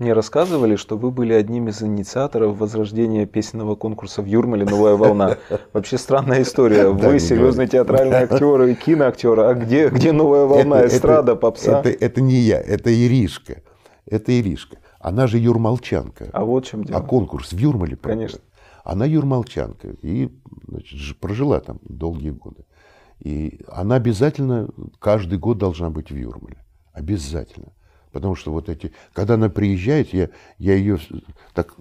Мне рассказывали, что вы были одним из инициаторов возрождения песенного конкурса в Юрмале «Новая волна». Вообще странная история. Вы ну, серьезный театральный актер и киноактер. А где, где «Новая волна», эстрада, попса? Это, это не я, это Иришка. Это Иришка. Она же юрмалчанка. А вот чем дело. А конкурс в Юрмале проходит. Конечно. Она юрмалчанка и значит, прожила там долгие годы. И она обязательно каждый год должна быть в Юрмале. Обязательно. Потому что вот эти... Когда она приезжает, я, я ее так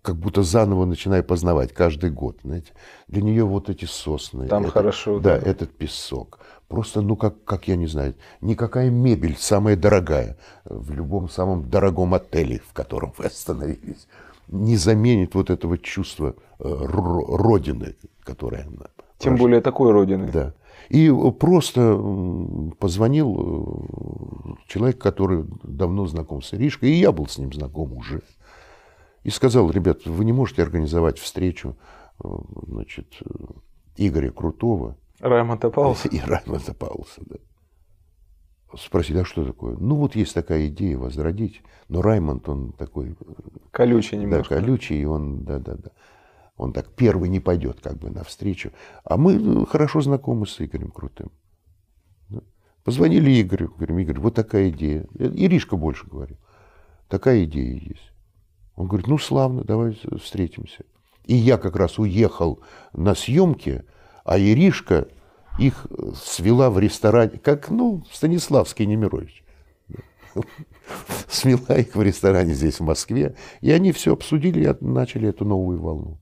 как будто заново начинаю познавать каждый год, знаете. Для нее вот эти сосны. Там это, хорошо. Да, да, этот песок. Просто, ну, как, как я не знаю, никакая мебель самая дорогая в любом самом дорогом отеле, в котором вы остановились, не заменит вот этого чувства э, родины, которое она... Тем прожила. более такой родины. Да. И просто позвонил э, человек, который давно знаком с Иришкой, и я был с ним знаком уже. И сказал, ребят, вы не можете организовать встречу э, значит, Игоря Крутого. Раймонда Пауса. И Раймонда Пауса, да. Спросили, а что такое? Ну, вот есть такая идея возродить. Но Раймонд, он такой... Э, колючий немножко. Да, колючий, и он, да-да-да. Он так первый не пойдет как бы навстречу. А мы ну, хорошо знакомы с Игорем Крутым. Позвонили Игорю, говорим, Игорь, вот такая идея. Э, Иришка больше говорит, такая идея есть. Он говорит, ну славно, давай встретимся. И я как раз уехал на съемки, а Иришка их э, свела в ресторане, как, ну, Станиславский Немирович. Смела их в ресторане здесь, в Москве. И они все обсудили и начали эту новую волну.